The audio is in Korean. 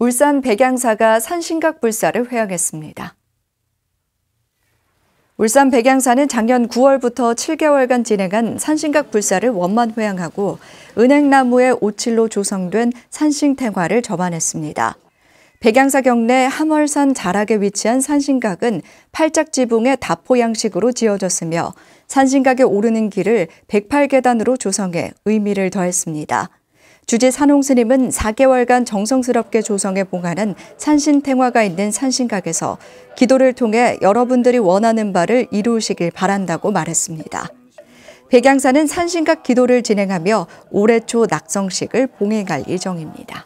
울산 백양사가 산신각 불사를 회항했습니다. 울산 백양사는 작년 9월부터 7개월간 진행한 산신각 불사를 원만 회항하고 은행나무의 오칠로 조성된 산신탱화를 접안했습니다. 백양사 경내 함월산 자락에 위치한 산신각은 팔짝지붕의 다포 양식으로 지어졌으며 산신각에 오르는 길을 108계단으로 조성해 의미를 더했습니다. 주지 산홍스님은 4개월간 정성스럽게 조성해 봉하는 산신탱화가 있는 산신각에서 기도를 통해 여러분들이 원하는 바를 이루시길 바란다고 말했습니다. 백양사는 산신각 기도를 진행하며 올해 초 낙성식을 봉행할 예정입니다.